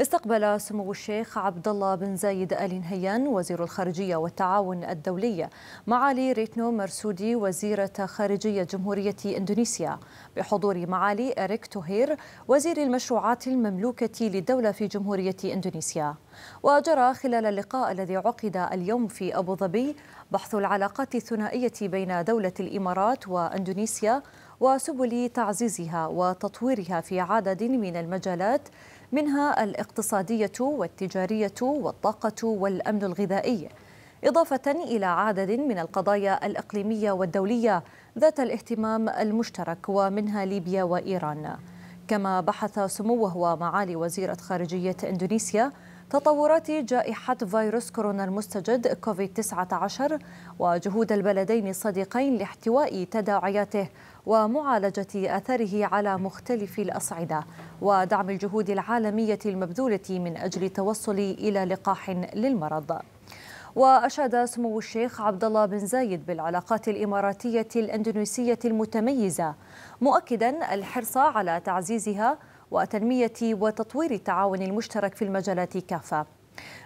استقبل سمو الشيخ عبد الله بن زايد ال نهيان وزير الخارجيه والتعاون الدولي معالي ريتنو مرسودي وزيره خارجيه جمهوريه اندونيسيا بحضور معالي اريك توهير وزير المشروعات المملوكه للدوله في جمهوريه اندونيسيا. وجرى خلال اللقاء الذي عقد اليوم في ابو ظبي بحث العلاقات الثنائيه بين دوله الامارات واندونيسيا وسبل تعزيزها وتطويرها في عدد من المجالات منها الاقتصادية والتجارية والطاقة والأمن الغذائي إضافة إلى عدد من القضايا الإقليمية والدولية ذات الاهتمام المشترك ومنها ليبيا وإيران كما بحث سموه ومعالي وزيرة خارجية إندونيسيا تطورات جائحة فيروس كورونا المستجد كوفيد-19 وجهود البلدين الصديقين لاحتواء تداعياته ومعالجة أثره على مختلف الأصعدة ودعم الجهود العالمية المبذولة من أجل التوصل إلى لقاح للمرض وأشاد سمو الشيخ عبد الله بن زايد بالعلاقات الإماراتية الأندونيسية المتميزة مؤكدا الحرص على تعزيزها وتنمية وتطوير التعاون المشترك في المجالات كافة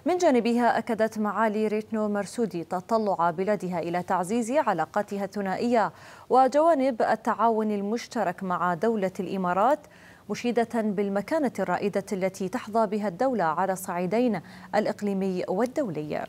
من جانبها أكدت معالي ريتنو مرسودي تطلع بلادها إلى تعزيز علاقاتها الثنائية وجوانب التعاون المشترك مع دولة الإمارات مشيدة بالمكانة الرائدة التي تحظى بها الدولة على الصعيدين الإقليمي والدولي